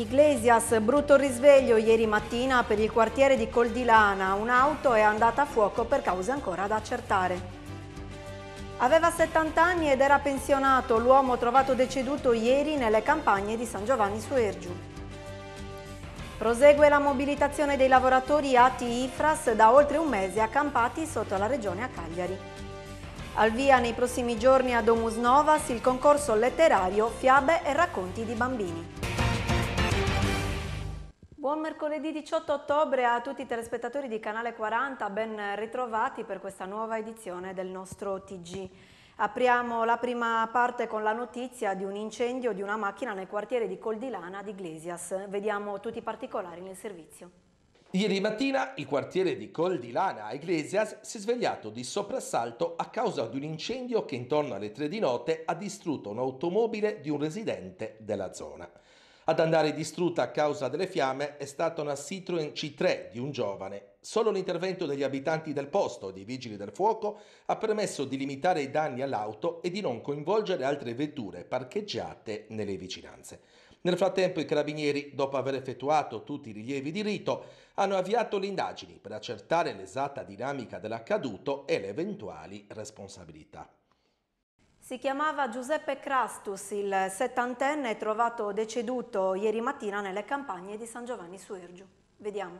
Iglesias, brutto risveglio ieri mattina per il quartiere di Coldilana. Un'auto è andata a fuoco per cause ancora da accertare. Aveva 70 anni ed era pensionato, l'uomo trovato deceduto ieri nelle campagne di San Giovanni su Ergiu. Prosegue la mobilitazione dei lavoratori ATI IFRAS da oltre un mese accampati sotto la regione a Cagliari. Al via nei prossimi giorni a Domus Novas il concorso letterario Fiabe e racconti di bambini. Buon mercoledì 18 ottobre a tutti i telespettatori di Canale 40, ben ritrovati per questa nuova edizione del nostro TG. Apriamo la prima parte con la notizia di un incendio di una macchina nel quartiere di Coldilana di Iglesias. Vediamo tutti i particolari nel servizio. Ieri mattina il quartiere di Coldilana a Iglesias si è svegliato di soprassalto a causa di un incendio che intorno alle 3 di notte ha distrutto un'automobile di un residente della zona. Ad andare distrutta a causa delle fiamme è stata una Citroen C3 di un giovane. Solo l'intervento degli abitanti del posto e dei vigili del fuoco ha permesso di limitare i danni all'auto e di non coinvolgere altre vetture parcheggiate nelle vicinanze. Nel frattempo i carabinieri, dopo aver effettuato tutti i rilievi di rito, hanno avviato le indagini per accertare l'esatta dinamica dell'accaduto e le eventuali responsabilità. Si chiamava Giuseppe Crastus, il settantenne trovato deceduto ieri mattina nelle campagne di San Giovanni Suergiu. Vediamo.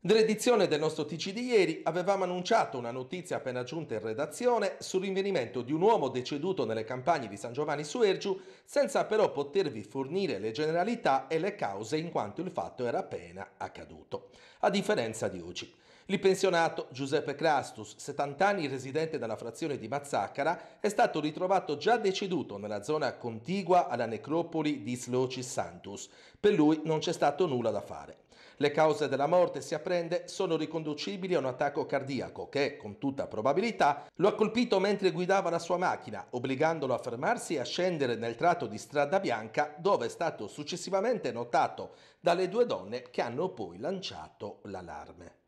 Nell'edizione del nostro TC di ieri avevamo annunciato una notizia appena giunta in redazione sul rinvenimento di un uomo deceduto nelle campagne di San Giovanni Suergiu senza però potervi fornire le generalità e le cause in quanto il fatto era appena accaduto, a differenza di oggi. L'ipensionato Giuseppe Crastus, 70 anni residente nella frazione di Mazzaccara, è stato ritrovato già deceduto nella zona contigua alla necropoli di Slocis Santus. Per lui non c'è stato nulla da fare. Le cause della morte, si apprende, sono riconducibili a un attacco cardiaco che, con tutta probabilità, lo ha colpito mentre guidava la sua macchina, obbligandolo a fermarsi e a scendere nel tratto di strada bianca dove è stato successivamente notato dalle due donne che hanno poi lanciato l'allarme.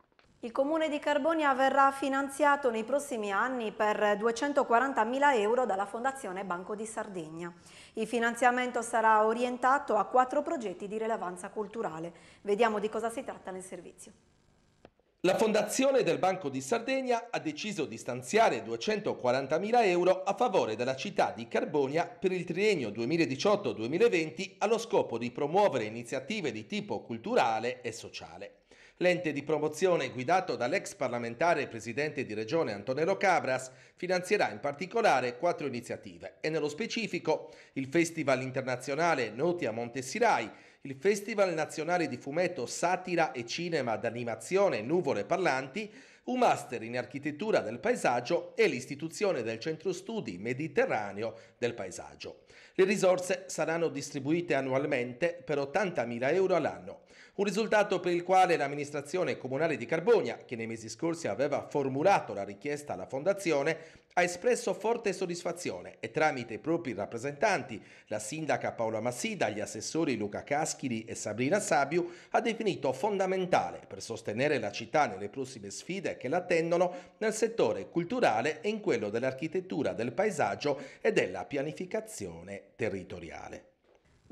Il comune di Carbonia verrà finanziato nei prossimi anni per 240.000 euro dalla Fondazione Banco di Sardegna. Il finanziamento sarà orientato a quattro progetti di rilevanza culturale. Vediamo di cosa si tratta nel servizio. La Fondazione del Banco di Sardegna ha deciso di stanziare 240.000 euro a favore della città di Carbonia per il triennio 2018-2020 allo scopo di promuovere iniziative di tipo culturale e sociale. L'ente di promozione guidato dall'ex parlamentare e presidente di regione Antonello Cabras finanzierà in particolare quattro iniziative e nello specifico il Festival internazionale Noti a Montesirai, il Festival nazionale di fumetto, satira e cinema d'animazione Nuvole Parlanti, un master in architettura del paesaggio e l'istituzione del centro studi mediterraneo del paesaggio. Le risorse saranno distribuite annualmente per 80.000 euro all'anno un risultato per il quale l'amministrazione comunale di Carbogna, che nei mesi scorsi aveva formulato la richiesta alla fondazione, ha espresso forte soddisfazione e tramite i propri rappresentanti, la sindaca Paola Massida, gli assessori Luca Caschiri e Sabrina Sabiu, ha definito fondamentale per sostenere la città nelle prossime sfide che l'attendono nel settore culturale e in quello dell'architettura, del paesaggio e della pianificazione territoriale.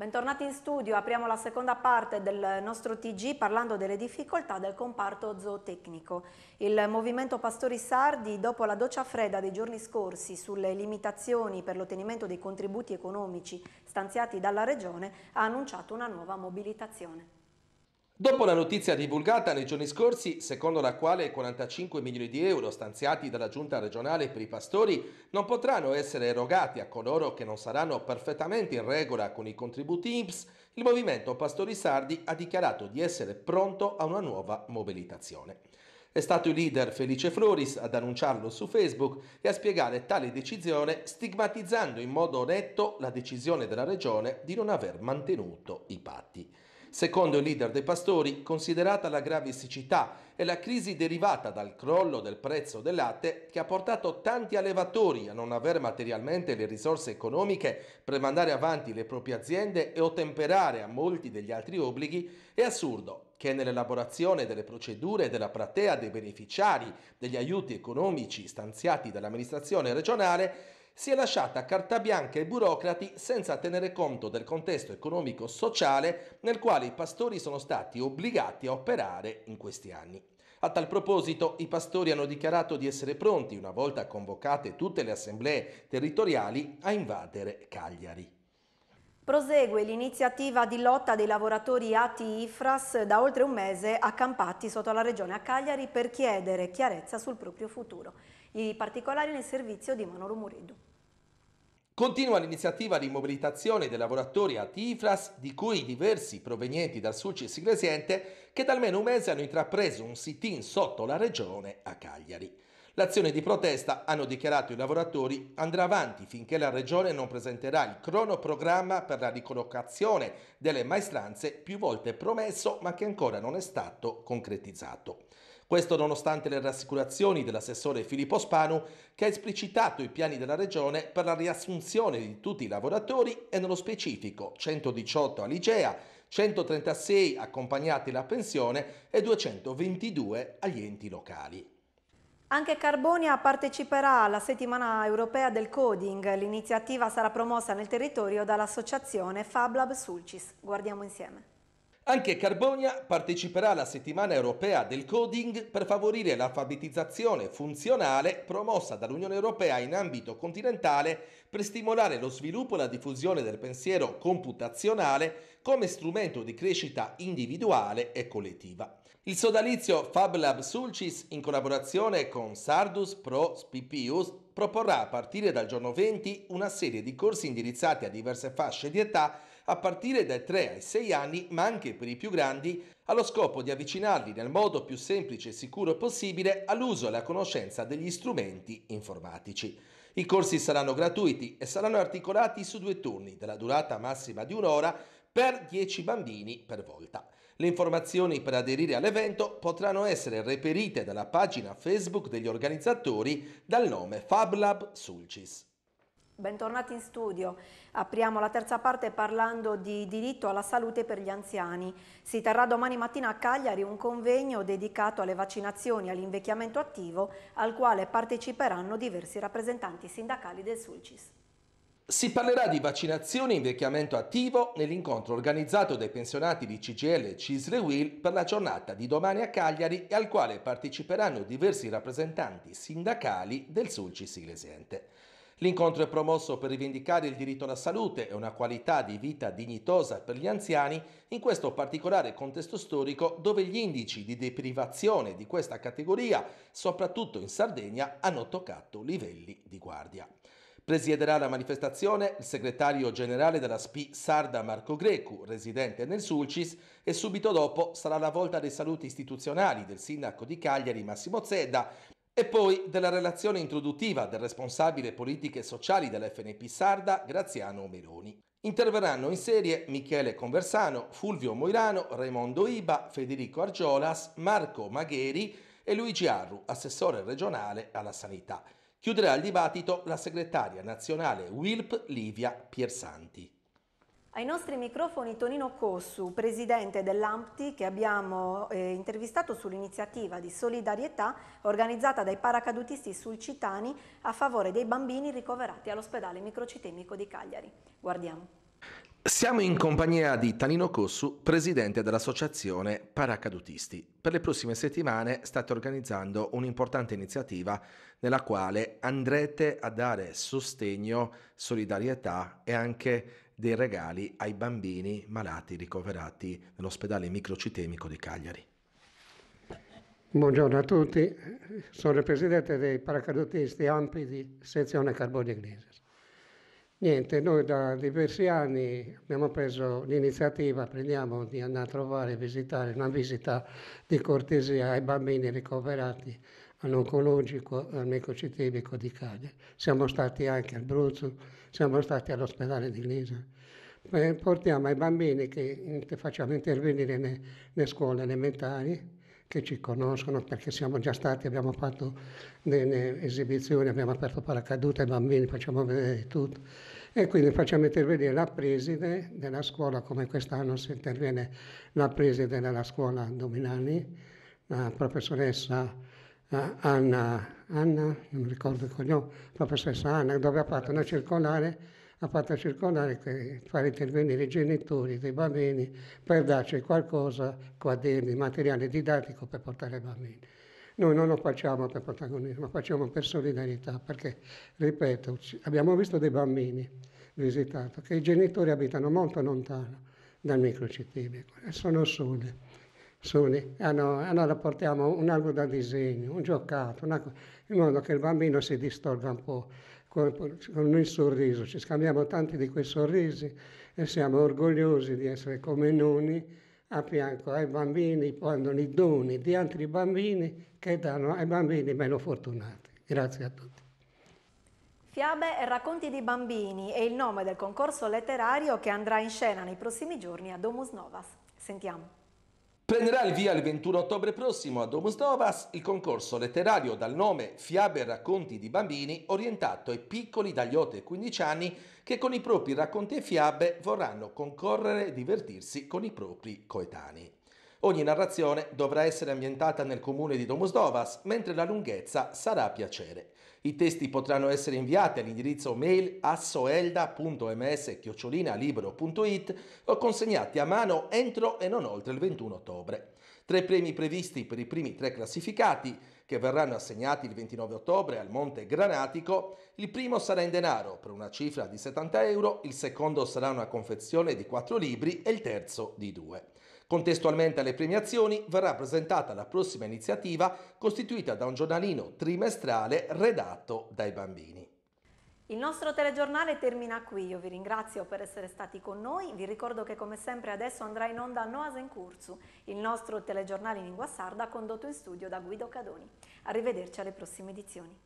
Bentornati in studio, apriamo la seconda parte del nostro TG parlando delle difficoltà del comparto zootecnico. Il movimento Pastori Sardi, dopo la doccia fredda dei giorni scorsi sulle limitazioni per l'ottenimento dei contributi economici stanziati dalla Regione, ha annunciato una nuova mobilitazione. Dopo la notizia divulgata nei giorni scorsi, secondo la quale 45 milioni di euro stanziati dalla giunta regionale per i pastori non potranno essere erogati a coloro che non saranno perfettamente in regola con i contributi INPS, il movimento Pastori Sardi ha dichiarato di essere pronto a una nuova mobilitazione. È stato il leader Felice Floris ad annunciarlo su Facebook e a spiegare tale decisione stigmatizzando in modo netto la decisione della regione di non aver mantenuto i patti. Secondo il leader dei pastori, considerata la grave siccità e la crisi derivata dal crollo del prezzo del latte che ha portato tanti allevatori a non avere materialmente le risorse economiche per mandare avanti le proprie aziende e ottemperare a molti degli altri obblighi, è assurdo che nell'elaborazione delle procedure della platea dei beneficiari degli aiuti economici stanziati dall'amministrazione regionale si è lasciata carta bianca ai burocrati senza tenere conto del contesto economico-sociale nel quale i pastori sono stati obbligati a operare in questi anni. A tal proposito, i pastori hanno dichiarato di essere pronti, una volta convocate tutte le assemblee territoriali, a invadere Cagliari. Prosegue l'iniziativa di lotta dei lavoratori ATI IFRAS da oltre un mese accampati sotto la regione a Cagliari per chiedere chiarezza sul proprio futuro i particolari nel servizio di Manolo Muredu. Continua l'iniziativa di mobilitazione dei lavoratori a Tifras, di cui diversi provenienti dal Sulcis Sigresiente, che da almeno un mese hanno intrapreso un sit-in sotto la regione a Cagliari. L'azione di protesta, hanno dichiarato i lavoratori, andrà avanti finché la regione non presenterà il cronoprogramma per la ricollocazione delle maestranze più volte promesso ma che ancora non è stato concretizzato. Questo nonostante le rassicurazioni dell'assessore Filippo Spanu che ha esplicitato i piani della Regione per la riassunzione di tutti i lavoratori e nello specifico 118 all'IGEA, 136 accompagnati alla pensione e 222 agli enti locali. Anche Carbonia parteciperà alla settimana europea del coding. L'iniziativa sarà promossa nel territorio dall'associazione FabLab Sulcis. Guardiamo insieme. Anche Carbonia parteciperà alla settimana europea del coding per favorire l'alfabetizzazione funzionale promossa dall'Unione Europea in ambito continentale per stimolare lo sviluppo e la diffusione del pensiero computazionale come strumento di crescita individuale e collettiva. Il sodalizio FabLab Sulcis in collaborazione con Sardus Pro Spipius proporrà a partire dal giorno 20 una serie di corsi indirizzati a diverse fasce di età a partire dai 3 ai 6 anni ma anche per i più grandi allo scopo di avvicinarli nel modo più semplice e sicuro possibile all'uso e alla conoscenza degli strumenti informatici. I corsi saranno gratuiti e saranno articolati su due turni della durata massima di un'ora per 10 bambini per volta. Le informazioni per aderire all'evento potranno essere reperite dalla pagina Facebook degli organizzatori dal nome FabLab Sulcis. Bentornati in studio. Apriamo la terza parte parlando di diritto alla salute per gli anziani. Si terrà domani mattina a Cagliari un convegno dedicato alle vaccinazioni e all'invecchiamento attivo al quale parteciperanno diversi rappresentanti sindacali del Sulcis. Si parlerà di vaccinazione e invecchiamento attivo nell'incontro organizzato dai pensionati di CGL e Cisle Will per la giornata di domani a Cagliari e al quale parteciperanno diversi rappresentanti sindacali del Sulcis Iglesiente. L'incontro è promosso per rivendicare il diritto alla salute e una qualità di vita dignitosa per gli anziani in questo particolare contesto storico dove gli indici di deprivazione di questa categoria, soprattutto in Sardegna, hanno toccato livelli di guardia. Presiederà la manifestazione il segretario generale della SPI Sarda Marco Grecu, residente nel Sulcis, e subito dopo sarà la volta dei saluti istituzionali del sindaco di Cagliari Massimo Zedda e poi della relazione introduttiva del responsabile politiche e sociali dell'FNP Sarda Graziano Meloni. Interverranno in serie Michele Conversano, Fulvio Moirano, Raimondo Iba, Federico Argiolas, Marco Magheri e Luigi Arru, assessore regionale alla sanità. Chiuderà il dibattito la segretaria nazionale WILP Livia Piersanti. Ai nostri microfoni Tonino Cossu, presidente dell'AMPTI, che abbiamo eh, intervistato sull'iniziativa di solidarietà organizzata dai paracadutisti sul Citani a favore dei bambini ricoverati all'ospedale microcitemico di Cagliari. Guardiamo. Siamo in compagnia di Tanino Cossu, presidente dell'associazione Paracadutisti. Per le prossime settimane state organizzando un'importante iniziativa nella quale andrete a dare sostegno, solidarietà e anche dei regali ai bambini malati ricoverati nell'ospedale microcitemico di Cagliari. Buongiorno a tutti, sono il presidente dei Paracadutisti Ampi di sezione Carboni Iglesias. Niente, noi da diversi anni abbiamo preso l'iniziativa, prendiamo di andare a trovare e visitare una visita di cortesia ai bambini ricoverati all'oncologico e al micocitemico di Cagliari. Siamo stati anche al Bruzzo, siamo stati all'ospedale di Lisa. Eh, portiamo ai bambini che facciamo intervenire nelle scuole elementari, che ci conoscono perché siamo già stati, abbiamo fatto delle esibizioni, abbiamo aperto paracadute ai bambini, facciamo vedere tutto. E quindi facciamo intervenire la preside della scuola, come quest'anno si interviene la preside della scuola Dominani, la professoressa eh, Anna, Anna, non ricordo il cognome, professoressa Anna, dove ha fatto una circolare ha fatto circolare, fare intervenire i genitori dei bambini per darci qualcosa, quaderni, materiale didattico per portare ai bambini. Noi non lo facciamo per protagonismo, lo facciamo per solidarietà, perché, ripeto, abbiamo visto dei bambini visitati che i genitori abitano molto lontano dal microcitibio e sono soli. soli. Allora, portiamo un albo da disegno, un giocato, una, in modo che il bambino si distorga un po' con, con il sorriso, ci scambiamo tanti di quei sorrisi e siamo orgogliosi di essere come nonni a fianco ai bambini, quando i doni di altri bambini che danno ai bambini meno fortunati. Grazie a tutti. Fiabe e racconti di bambini è il nome del concorso letterario che andrà in scena nei prossimi giorni a Domus Novas. Sentiamo. Prenderà il via il 21 ottobre prossimo a Domus Novas il concorso letterario dal nome Fiabe e racconti di bambini orientato ai piccoli dagli 8 ai 15 anni che con i propri racconti e fiabe vorranno concorrere e divertirsi con i propri coetanei. Ogni narrazione dovrà essere ambientata nel comune di Domus Dovas, mentre la lunghezza sarà a piacere. I testi potranno essere inviati all'indirizzo mail assoelda.ms-libero.it o consegnati a mano entro e non oltre il 21 ottobre. Tre premi previsti per i primi tre classificati, che verranno assegnati il 29 ottobre al Monte Granatico, il primo sarà in denaro per una cifra di 70 euro, il secondo sarà una confezione di quattro libri e il terzo di due. Contestualmente alle premiazioni verrà presentata la prossima iniziativa costituita da un giornalino trimestrale redatto dai bambini. Il nostro telegiornale termina qui, io vi ringrazio per essere stati con noi, vi ricordo che come sempre adesso andrà in onda Noasen Curzu, il nostro telegiornale in lingua sarda condotto in studio da Guido Cadoni. Arrivederci alle prossime edizioni.